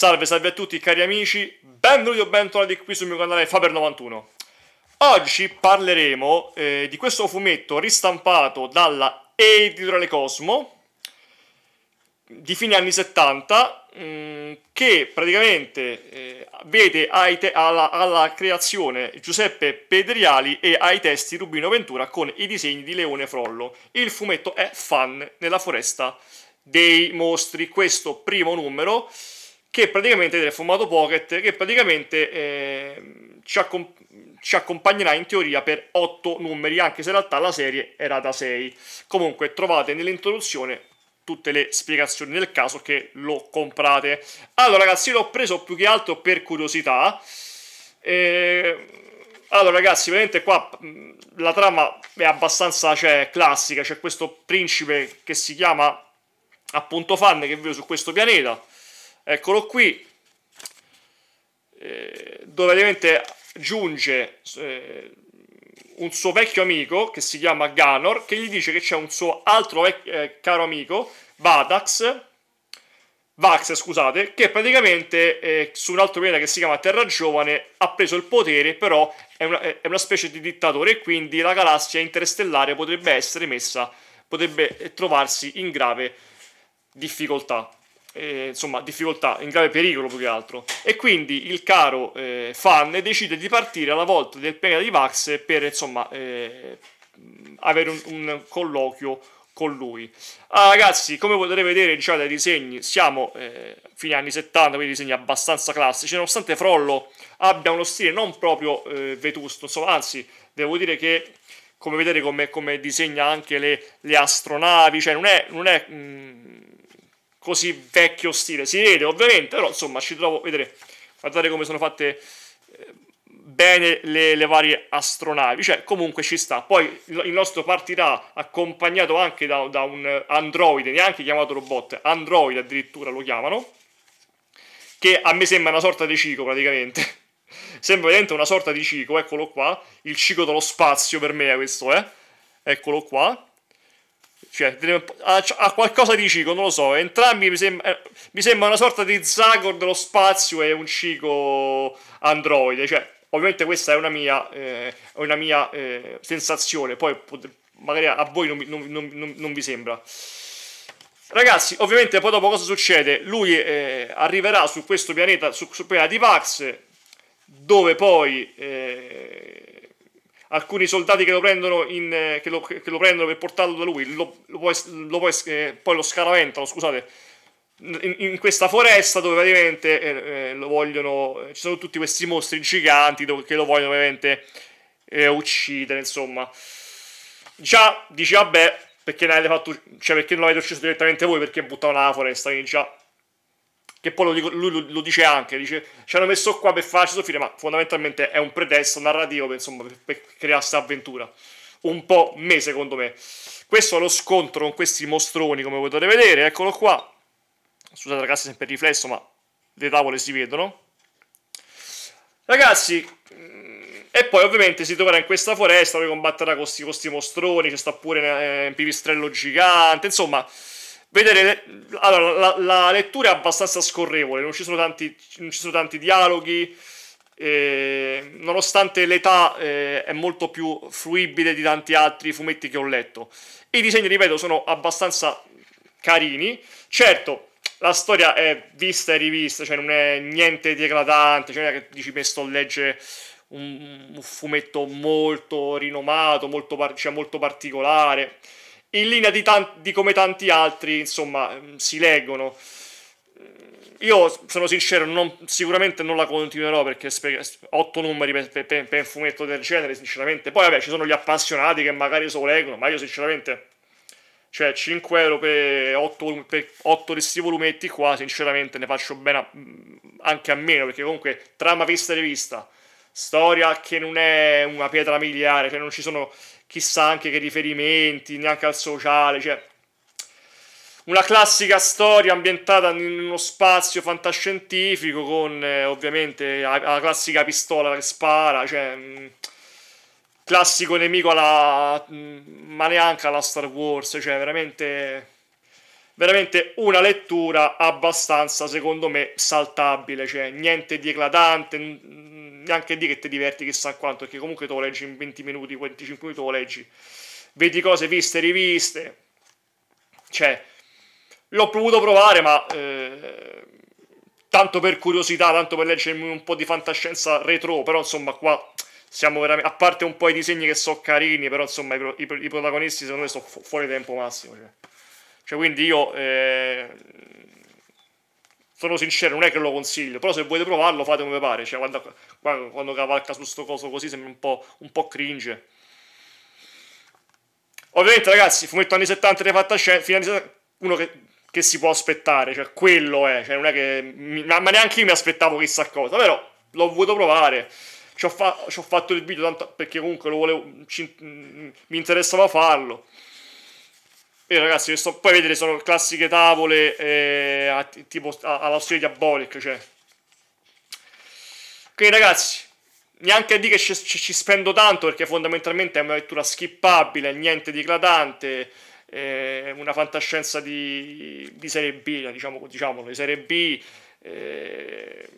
Salve, salve a tutti cari amici, benvenuti o bentornati qui sul mio canale Faber91. Oggi parleremo eh, di questo fumetto ristampato dalla Editoriale Cosmo di fine anni 70 mh, mm, che praticamente eh, vede alla, alla, creazione Giuseppe Pedriali e ai testi Rubino Ventura con i disegni di Leone Frollo. Il fumetto è Fan nella foresta dei mostri, questo primo numero che praticamente del formato Pocket, che praticamente eh, ci, accomp- ci, accompagnerà in teoria per 8 numeri, anche se in realtà la serie era da 6. Comunque trovate nell'introduzione tutte le spiegazioni del caso che lo comprate. Allora ragazzi, l'ho preso più che altro per curiosità. Eh, allora ragazzi, veramente qua la trama è abbastanza cioè, classica, c'è questo principe che si chiama appunto Fan che vive su questo pianeta Eccolo qui, eh, dove ovviamente giunge eh, un suo vecchio amico che si chiama Ganor, che gli dice che c'è un suo altro eh, caro amico, Vadax, Vax, scusate, che praticamente eh, su un altro pianeta che si chiama Terra Giovane ha preso il potere, però è una, è una, specie di dittatore e quindi la galassia interstellare potrebbe essere messa, potrebbe trovarsi in grave difficoltà eh, insomma, difficoltà, in grave pericolo più che altro. E quindi il caro eh, fan decide di partire alla volta del pianeta di Vax per insomma, eh, avere un, un, colloquio con lui. Ah, ragazzi, come potete vedere diciamo, dai disegni, siamo eh, fine anni 70, quindi disegni abbastanza classici, nonostante Frollo abbia uno stile non proprio eh, vetusto, insomma, anzi, devo dire che come vedete come, come disegna anche le, le astronavi, cioè non è, non è mh, così vecchio stile. Si vede ovviamente, però insomma ci trovo, vedete, guardate come sono fatte eh, bene le, le, varie astronavi, cioè comunque ci sta. Poi il nostro partirà accompagnato anche da, da un androide, neanche chiamato robot, androide addirittura lo chiamano, che a me sembra una sorta di cico praticamente. sembra veramente una sorta di cico, eccolo qua, il cico dello spazio per me è questo, eh? Eccolo qua, cioè, ha, qualcosa di Cico, non lo so. Entrambi mi, sembra, eh, mi sembra una sorta di Zagor dello spazio e un Cico androide. Cioè, ovviamente questa è una mia, eh, una mia eh, sensazione. Poi pot- magari a voi non, non, non, non vi sembra. Ragazzi, ovviamente poi dopo cosa succede? Lui eh, arriverà su questo pianeta, su questo pianeta di Vax, dove poi eh, alcuni soldati che lo prendono, in, eh, che lo, che lo prendono per portarlo da lui, lo, poi, eh, poi, lo scaraventano, scusate, in, in questa foresta dove praticamente eh, eh lo vogliono, ci sono tutti questi mostri giganti che lo vogliono ovviamente eh, uccidere, insomma. Già dice, vabbè, perché, fatto, cioè perché non l'avete ucciso direttamente voi, perché buttavano la foresta, quindi già che poi lo dico, lui lo, dice anche, dice, ci hanno messo qua per farci soffrire, ma fondamentalmente è un pretesto narrativo per, insomma, per, per creare questa avventura. Un po' me, secondo me. Questo è lo scontro con questi mostroni, come potete vedere, eccolo qua. Scusate ragazzi, sempre il riflesso, ma le tavole si vedono. Ragazzi, mm, e poi ovviamente si troverà in questa foresta dove combatterà con questi mostroni, c'è sta pure un eh, pipistrello gigante, insomma... Vedere, le... allora, la, la, lettura è abbastanza scorrevole, non ci sono tanti, ci sono tanti dialoghi, eh, nonostante l'età eh, è molto più fruibile di tanti altri fumetti che ho letto. I disegni, ripeto, sono abbastanza carini. Certo, la storia è vista e rivista, cioè non è niente di eclatante, cioè non è che dici mi sto a leggere un, un, fumetto molto rinomato, molto, par- cioè molto particolare in linea di, tanti, di come tanti altri, insomma, mm, si leggono. Io sono sincero, non, sicuramente non la continuerò perché spe- otto numeri per, per, per, per, un fumetto del genere, sinceramente. Poi vabbè, ci sono gli appassionati che magari se lo leggono, ma io sinceramente, cioè 5 euro per 8, per 8 di questi volumetti qua, sinceramente ne faccio bene a, mm, anche a meno perché comunque trama vista e rivista storia che non è una pietra miliare, cioè non ci sono chissà anche che riferimenti, neanche al sociale, cioè una classica storia ambientata in uno spazio fantascientifico con eh, ovviamente la, la, classica pistola che spara, cioè mh, mm, classico nemico alla mh, mm, ma neanche alla Star Wars, cioè veramente veramente una lettura abbastanza, secondo me, saltabile, cioè niente di eclatante, neanche di che ti diverti chissà quanto, perché comunque tu lo leggi in 20 minuti, 25 minuti lo leggi, vedi cose viste e riviste, cioè l'ho potuto provare, ma eh, tanto per curiosità, tanto per leggermi un po' di fantascienza retro, però insomma qua siamo veramente, a parte un po' i disegni che sono carini, però insomma i, pro, i, i protagonisti secondo me sono fu- fuori tempo massimo, cioè. Cioè, quindi io eh, sono sincero, non è che lo consiglio, però se volete provarlo fate come pare, cioè, quando, quando cavalca su sto coso così sembra un po', un po cringe. Ovviamente ragazzi, fumetto anni 70 rifatta scienza, uno che, che, si può aspettare, cioè quello è, cioè non è che, mi, ma neanche io mi aspettavo chissà cosa, però l'ho voluto provare, ci ho, fa, ci ho fatto il video tanto perché comunque volevo, ci, mi interessava farlo. Io ragazzi, sto, poi vedete, sono classiche tavole eh, a, tipo alla studia diabolic, cioè. Quindi ragazzi, neanche a dire che ci, ci, spendo tanto perché fondamentalmente è una vettura skippabile, niente di eclatante, eh, una fantascienza di, di serie B, diciamo, diciamolo, di serie B, eh,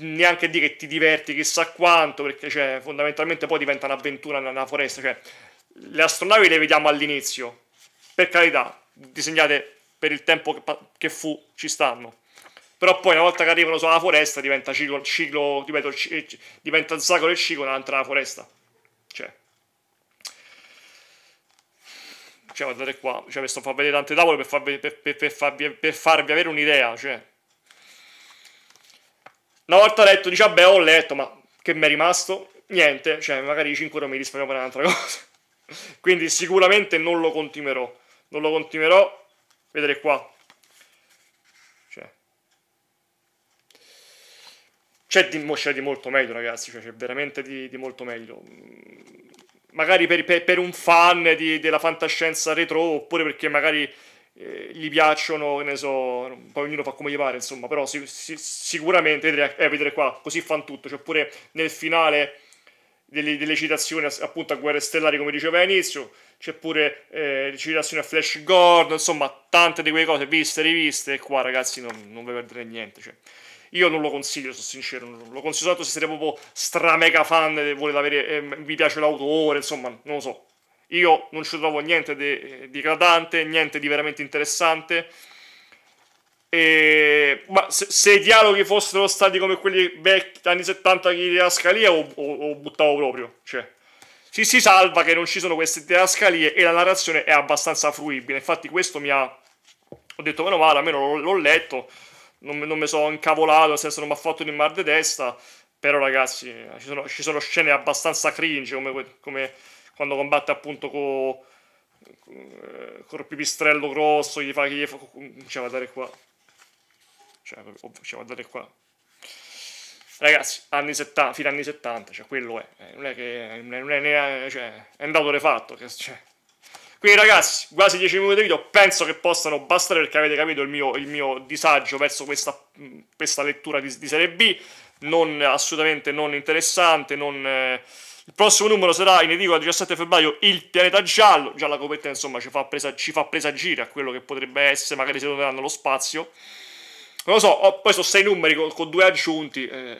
neanche a dire che ti diverti chissà quanto perché cioè, fondamentalmente poi diventa un'avventura nella foresta, cioè, le astronavi le vediamo all'inizio, per carità, disegnate per il tempo che, che fu, ci stanno. Però poi una volta che arrivano sulla foresta diventa ciclo, ciclo ripeto, diventa Zacolo e Ciclo un'altra foresta. Cioè, cioè guardate qua, cioè, vi sto facendo vedere tante tavole per farvi, per, per, per farvi, per farvi avere un'idea, cioè. Una volta letto, dice, vabbè, ho letto, ma che mi è rimasto? Niente, cioè, magari 5 euro mi risparmio per un'altra cosa. Quindi sicuramente non lo continuerò non lo continuerò, vedere qua. Cioè, c'è di, c'è di molto meglio, ragazzi, cioè, c'è veramente di, di, molto meglio. Magari per, per, per un fan di, della fantascienza retro, oppure perché magari eh, gli piacciono, ne so, poi ognuno fa come gli pare, insomma, però si, si, sicuramente, vedere, eh, vedere qua, così fan tutto, cioè pure nel finale delle, delle, citazioni appunto a Guerre Stellari come diceva all'inizio, c'è pure eh, citazioni a Flash Gordon, insomma tante di quelle cose viste, riviste e qua ragazzi non, non vi perdere niente. Cioè. Io non lo consiglio, sono sincero, non lo consiglio soltanto se siete proprio stramega fan e volete avere, eh, vi piace l'autore, insomma, non lo so. Io non ci trovo niente di, eh, di gradante, niente di veramente interessante. E, ma se, se, i dialoghi fossero stati come quelli vecchi anni 70 di Didascalia o, o, o buttavo proprio. Cioè, ci si salva che non ci sono queste didascalie e la narrazione è abbastanza fruibile. Infatti, questo mi ha. Ho detto, meno male, almeno l'ho, letto. Non, non mi sono incavolato, nel senso non mi ha fatto di mar di testa. Però, ragazzi, ci sono, ci sono scene abbastanza cringe, come, come quando combatte appunto con il eh, pipistrello grosso, gli fa che gli fa, cominciamo cioè, a dare qua. Cioè, oh, cioè guardate qua. Ragazzi, anni 70, fino anni 70, cioè quello è. Eh, non è che... Non è, neanche, cioè, è andato refatto. Che, cioè. Quindi ragazzi, quasi 10 minuti di video, penso che possano bastare perché avete capito il mio, il mio disagio verso questa, questa lettura di, di, Serie B, non, assolutamente non interessante, non, eh, il prossimo numero sarà in edicola 17 febbraio Il pianeta giallo, già la copertina insomma ci fa, presa, presagire a quello che potrebbe essere, magari se non lo spazio. Non lo so, oh, poi sono sei numeri con, con due aggiunti. Eh.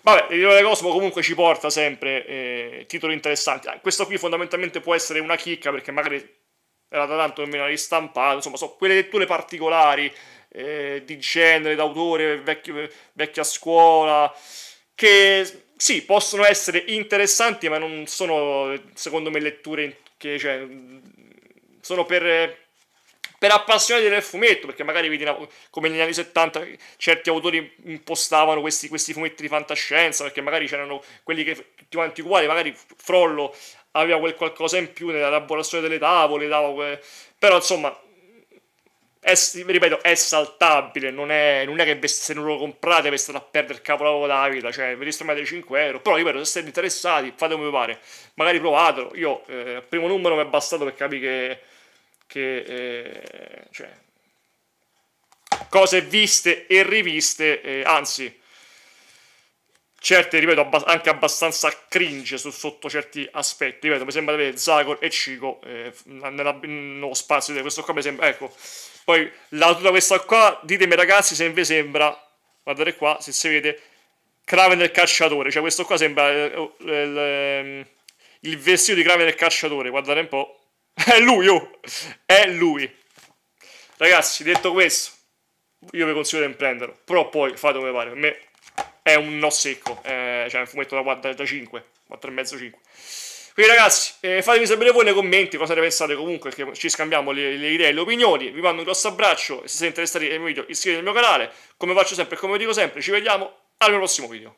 Vabbè, il Rivale Cosmo comunque ci porta sempre eh, titoli interessanti. Ah, questo qui fondamentalmente può essere una chicca perché magari era da tanto nemmeno ristampato, insomma, so, quelle letture particolari eh, di genere, d'autore, vecchio, vecchia scuola, che sì, possono essere interessanti, ma non sono, secondo me, letture che cioè, sono per per appassionati del fumetto, perché magari vedi come negli anni 70 certi autori impostavano questi, questi fumetti di fantascienza, perché magari c'erano quelli che tutti quanti uguali, magari Frollo aveva quel qualcosa in più nell'elaborazione delle tavole, tavole però insomma è, ripeto, è saltabile, non è, non è che se non lo comprate vi state a perdere il capolavoro della vita, cioè vi risparmiate 5 euro, però ripeto, se siete interessati fate come vi pare, magari provatelo, io eh, il primo numero mi è bastato per capire che che, eh, cioè, cose viste e riviste, eh, anzi, certe, ripeto, abbas anche abbastanza cringe su, sotto certi aspetti, ripeto, mi sembra di avere Zagor e Cico eh, nella, nello spazio di questo qua, mi sembra, ecco, poi la tuta questa qua, ditemi ragazzi se vi sembra, guardate qua, se si vede, Craven del cacciatore, cioè questo qua sembra il, eh, oh, il, ehm, il vestito di Craven del cacciatore, guardate un po', È lui, oh! È lui! Ragazzi, detto questo, io vi consiglio di prenderlo, però poi fate come pare, per me è un no secco, eh, cioè un fumetto da, 5, 4,5, 5. Quindi ragazzi, eh, fatemi sapere voi nei commenti cosa ne pensate comunque, perché ci scambiamo le, le idee e le opinioni, vi mando un grosso abbraccio, se siete interessati ai miei video iscrivetevi al mio canale, come faccio sempre e come dico sempre, ci vediamo al mio prossimo video.